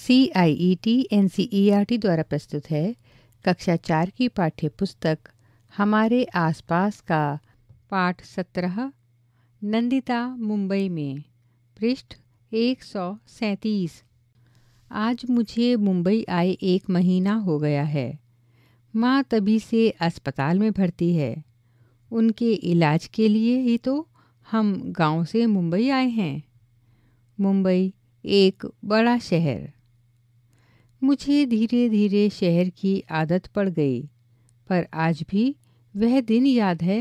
C I E T N C E R T द्वारा प्रस्तुत है कक्षा चार की पाठ्य पुस्तक हमारे आसपास का पाठ सत्रह नंदिता मुंबई में पृष्ठ एक सौ सैंतीस आज मुझे मुंबई आए एक महीना हो गया है माँ तभी से अस्पताल में भर्ती है उनके इलाज के लिए ही तो हम गांव से मुंबई आए हैं मुंबई एक बड़ा शहर मुझे धीरे धीरे शहर की आदत पड़ गई पर आज भी वह दिन याद है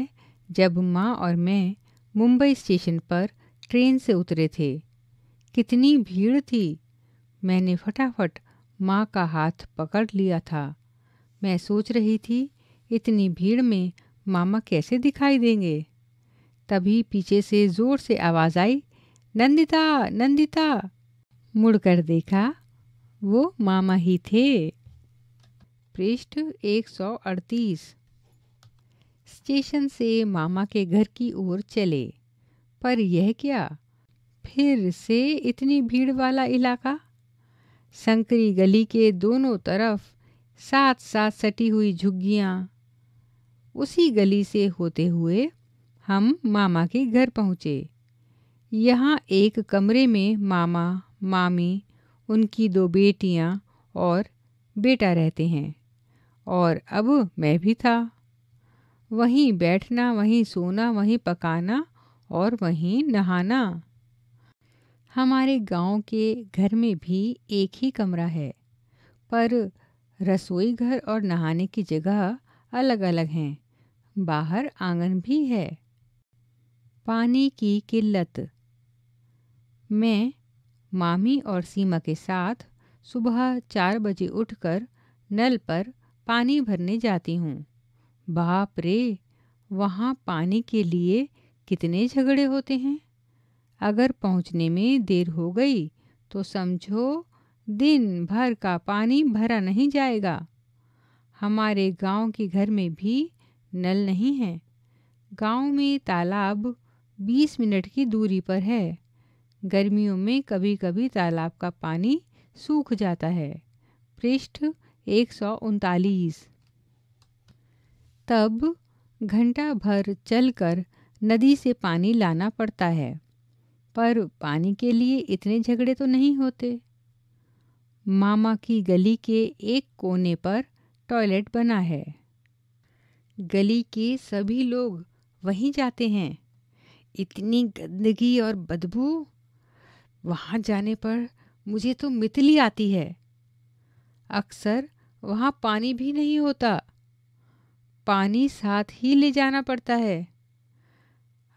जब माँ और मैं मुंबई स्टेशन पर ट्रेन से उतरे थे कितनी भीड़ थी मैंने फटाफट माँ का हाथ पकड़ लिया था मैं सोच रही थी इतनी भीड़ में मामा कैसे दिखाई देंगे तभी पीछे से ज़ोर से आवाज़ आई नंदिता नंदिता मुड़कर देखा वो मामा ही थे पृष्ठ 138 स्टेशन से मामा के घर की ओर चले पर यह क्या फिर से इतनी भीड़ वाला इलाका संकरी गली के दोनों तरफ साथ साथ सटी हुई झुग्गियाँ उसी गली से होते हुए हम मामा के घर पहुँचे यहाँ एक कमरे में मामा मामी उनकी दो बेटियां और बेटा रहते हैं और अब मैं भी था वहीं बैठना वहीं सोना वहीं पकाना और वहीं नहाना हमारे गांव के घर में भी एक ही कमरा है पर रसोई घर और नहाने की जगह अलग अलग हैं बाहर आंगन भी है पानी की किल्लत मैं मामी और सीमा के साथ सुबह चार बजे उठकर नल पर पानी भरने जाती हूँ बाप रे वहाँ पानी के लिए कितने झगड़े होते हैं अगर पहुँचने में देर हो गई तो समझो दिन भर का पानी भरा नहीं जाएगा हमारे गांव के घर में भी नल नहीं है गांव में तालाब बीस मिनट की दूरी पर है गर्मियों में कभी कभी तालाब का पानी सूख जाता है पृष्ठ एक तब घंटा भर चलकर नदी से पानी लाना पड़ता है पर पानी के लिए इतने झगड़े तो नहीं होते मामा की गली के एक कोने पर टॉयलेट बना है गली के सभी लोग वहीं जाते हैं इतनी गंदगी और बदबू वहाँ जाने पर मुझे तो मितली आती है अक्सर वहाँ पानी भी नहीं होता पानी साथ ही ले जाना पड़ता है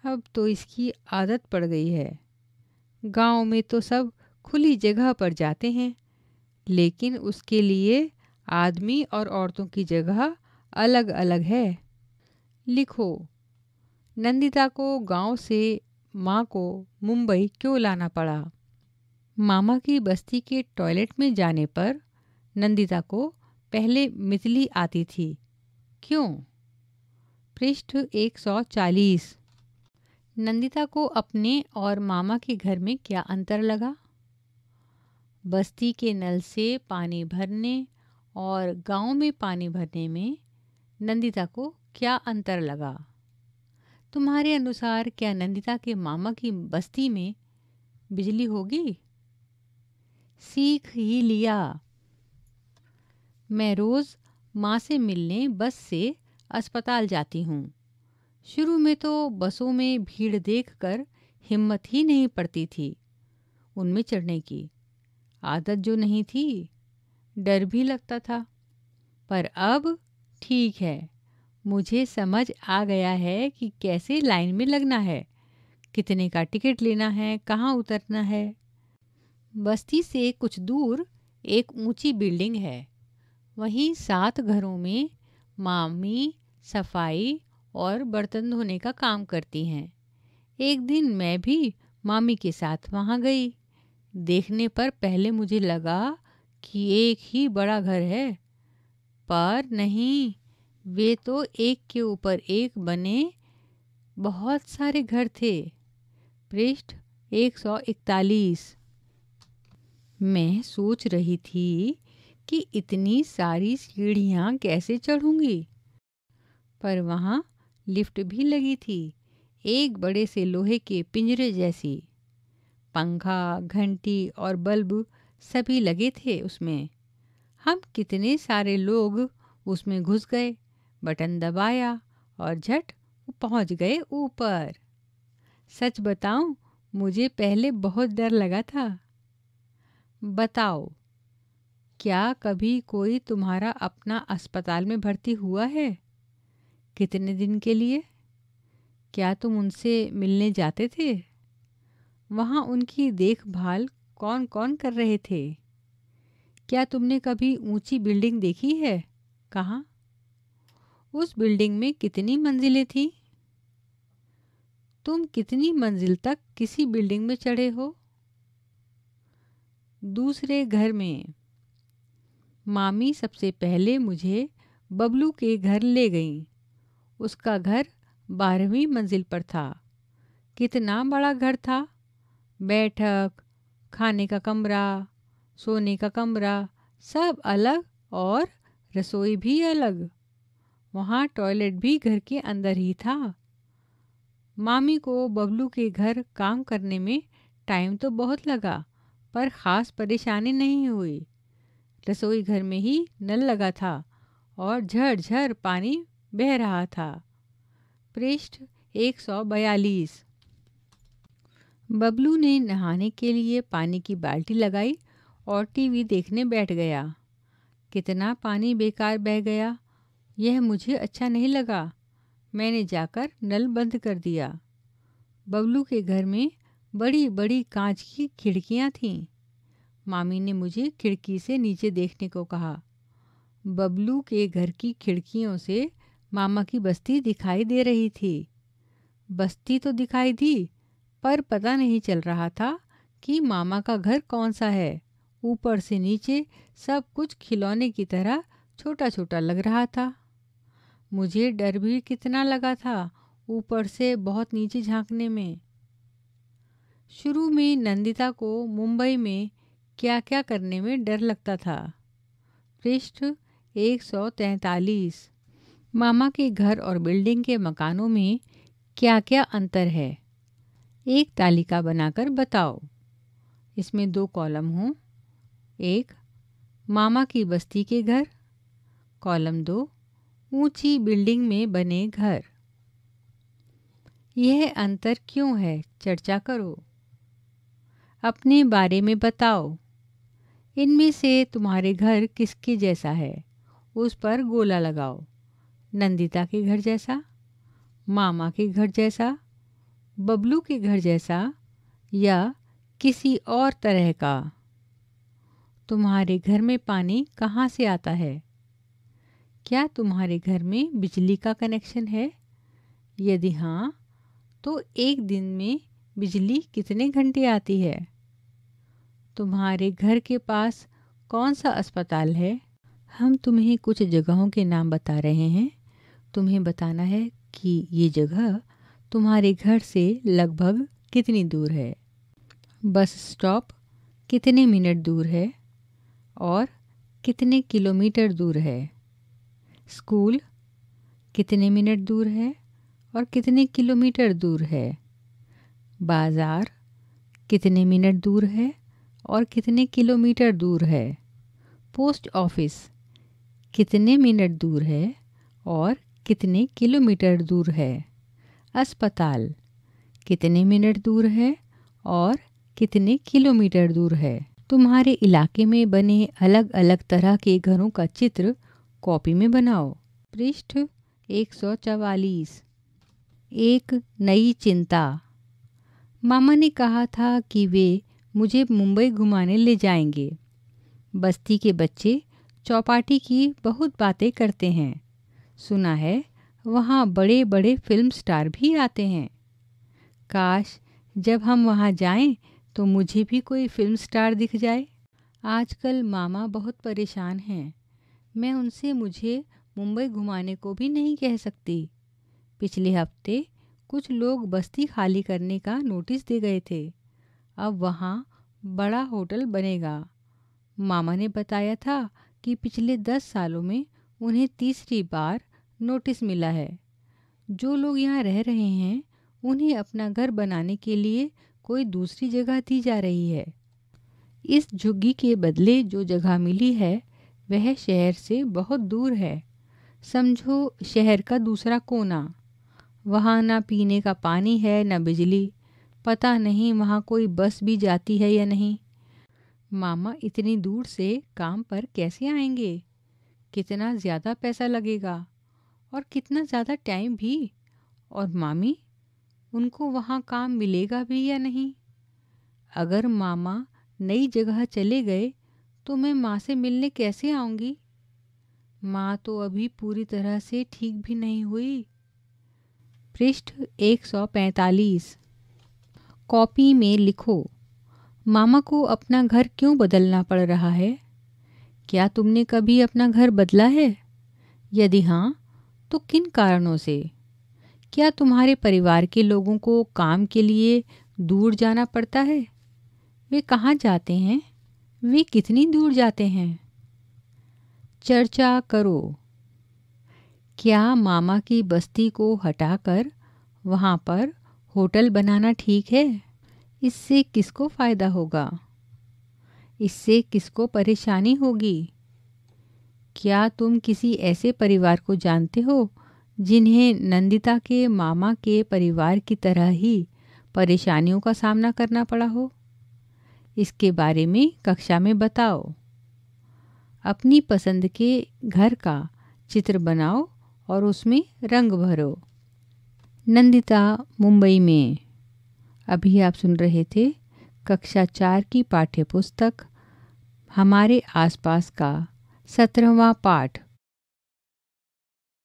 अब तो इसकी आदत पड़ गई है गांव में तो सब खुली जगह पर जाते हैं लेकिन उसके लिए आदमी और औरतों की जगह अलग अलग है लिखो नंदिता को गांव से माँ को मुंबई क्यों लाना पड़ा मामा की बस्ती के टॉयलेट में जाने पर नंदिता को पहले मितली आती थी क्यों पृष्ठ 140 नंदिता को अपने और मामा के घर में क्या अंतर लगा बस्ती के नल से पानी भरने और गांव में पानी भरने में नंदिता को क्या अंतर लगा तुम्हारे अनुसार क्या नंदिता के मामा की बस्ती में बिजली होगी सीख ही लिया मैं रोज़ माँ से मिलने बस से अस्पताल जाती हूँ शुरू में तो बसों में भीड़ देखकर हिम्मत ही नहीं पड़ती थी उनमें चढ़ने की आदत जो नहीं थी डर भी लगता था पर अब ठीक है मुझे समझ आ गया है कि कैसे लाइन में लगना है कितने का टिकट लेना है कहाँ उतरना है बस्ती से कुछ दूर एक ऊंची बिल्डिंग है वहीं सात घरों में मामी सफाई और बर्तन धोने का काम करती हैं एक दिन मैं भी मामी के साथ वहाँ गई देखने पर पहले मुझे लगा कि एक ही बड़ा घर है पर नहीं वे तो एक के ऊपर एक बने बहुत सारे घर थे पृष्ठ 141 मैं सोच रही थी कि इतनी सारी सीढ़ियाँ कैसे चढ़ूँगी पर वहाँ लिफ्ट भी लगी थी एक बड़े से लोहे के पिंजरे जैसी पंखा घंटी और बल्ब सभी लगे थे उसमें हम कितने सारे लोग उसमें घुस गए बटन दबाया और झट पहुंच गए ऊपर सच बताऊं मुझे पहले बहुत डर लगा था बताओ क्या कभी कोई तुम्हारा अपना अस्पताल में भर्ती हुआ है कितने दिन के लिए क्या तुम उनसे मिलने जाते थे वहाँ उनकी देखभाल कौन कौन कर रहे थे क्या तुमने कभी ऊंची बिल्डिंग देखी है कहाँ उस बिल्डिंग में कितनी मंजिलें थी तुम कितनी मंजिल तक किसी बिल्डिंग में चढ़े हो दूसरे घर में मामी सबसे पहले मुझे बबलू के घर ले गई उसका घर बारहवीं मंजिल पर था कितना बड़ा घर था बैठक खाने का कमरा सोने का कमरा सब अलग और रसोई भी अलग वहाँ टॉयलेट भी घर के अंदर ही था मामी को बबलू के घर काम करने में टाइम तो बहुत लगा पर ख़ास परेशानी नहीं हुई रसोई घर में ही नल लगा था और झरझर पानी बह रहा था पृष्ठ एक सौ बयालीस बबलू ने नहाने के लिए पानी की बाल्टी लगाई और टीवी देखने बैठ गया कितना पानी बेकार बह गया यह मुझे अच्छा नहीं लगा मैंने जाकर नल बंद कर दिया बबलू के घर में बड़ी बड़ी कांच की खिड़कियां थीं मामी ने मुझे खिड़की से नीचे देखने को कहा बबलू के घर की खिड़कियों से मामा की बस्ती दिखाई दे रही थी बस्ती तो दिखाई दी पर पता नहीं चल रहा था कि मामा का घर कौन सा है ऊपर से नीचे सब कुछ खिलौने की तरह छोटा छोटा लग रहा था मुझे डर भी कितना लगा था ऊपर से बहुत नीचे झांकने में शुरू में नंदिता को मुंबई में क्या क्या करने में डर लगता था पृष्ठ एक सौ तैतालीस मामा के घर और बिल्डिंग के मकानों में क्या क्या अंतर है एक तालिका बनाकर बताओ इसमें दो कॉलम हों एक मामा की बस्ती के घर कॉलम दो ऊंची बिल्डिंग में बने घर यह अंतर क्यों है चर्चा करो अपने बारे में बताओ इनमें से तुम्हारे घर किसके जैसा है उस पर गोला लगाओ नंदिता के घर जैसा मामा के घर जैसा बबलू के घर जैसा या किसी और तरह का तुम्हारे घर में पानी कहाँ से आता है क्या तुम्हारे घर में बिजली का कनेक्शन है यदि हाँ तो एक दिन में बिजली कितने घंटे आती है तुम्हारे घर के पास कौन सा अस्पताल है हम तुम्हें कुछ जगहों के नाम बता रहे हैं तुम्हें बताना है कि ये जगह तुम्हारे घर से लगभग कितनी दूर है बस स्टॉप कितने मिनट दूर है और कितने किलोमीटर दूर है स्कूल कितने मिनट दूर है और कितने किलोमीटर दूर है बाज़ार कितने मिनट दूर है और कितने किलोमीटर दूर है पोस्ट ऑफिस कितने मिनट दूर है और कितने किलोमीटर दूर है अस्पताल कितने मिनट दूर है और कितने किलोमीटर दूर है तुम्हारे इलाके में बने अलग अलग तरह के घरों का चित्र कॉपी में बनाओ पृष्ठ एक सौ चवालीस एक नई चिंता मामा ने कहा था कि वे मुझे मुंबई घुमाने ले जाएंगे बस्ती के बच्चे चौपाटी की बहुत बातें करते हैं सुना है वहाँ बड़े बड़े फिल्म स्टार भी आते हैं काश जब हम वहाँ जाएं तो मुझे भी कोई फिल्म स्टार दिख जाए आजकल मामा बहुत परेशान हैं मैं उनसे मुझे मुंबई घुमाने को भी नहीं कह सकती पिछले हफ्ते कुछ लोग बस्ती खाली करने का नोटिस दे गए थे अब वहाँ बड़ा होटल बनेगा मामा ने बताया था कि पिछले दस सालों में उन्हें तीसरी बार नोटिस मिला है जो लोग यहाँ रह रहे हैं उन्हें अपना घर बनाने के लिए कोई दूसरी जगह दी जा रही है इस झुग्गी के बदले जो जगह मिली है वह शहर से बहुत दूर है समझो शहर का दूसरा कोना वहाँ ना पीने का पानी है ना बिजली पता नहीं वहाँ कोई बस भी जाती है या नहीं मामा इतनी दूर से काम पर कैसे आएंगे कितना ज़्यादा पैसा लगेगा और कितना ज़्यादा टाइम भी और मामी उनको वहाँ काम मिलेगा भी या नहीं अगर मामा नई जगह चले गए तो मैं माँ से मिलने कैसे आऊँगी माँ तो अभी पूरी तरह से ठीक भी नहीं हुई पृष्ठ 145 कॉपी में लिखो मामा को अपना घर क्यों बदलना पड़ रहा है क्या तुमने कभी अपना घर बदला है यदि हाँ तो किन कारणों से क्या तुम्हारे परिवार के लोगों को काम के लिए दूर जाना पड़ता है वे कहाँ जाते हैं वे कितनी दूर जाते हैं चर्चा करो क्या मामा की बस्ती को हटाकर वहाँ पर होटल बनाना ठीक है इससे किसको फ़ायदा होगा इससे किसको परेशानी होगी क्या तुम किसी ऐसे परिवार को जानते हो जिन्हें नंदिता के मामा के परिवार की तरह ही परेशानियों का सामना करना पड़ा हो इसके बारे में कक्षा में बताओ अपनी पसंद के घर का चित्र बनाओ और उसमें रंग भरो नंदिता मुंबई में अभी आप सुन रहे थे कक्षा चार की पाठ्य पुस्तक हमारे आसपास का सत्रहवा पाठ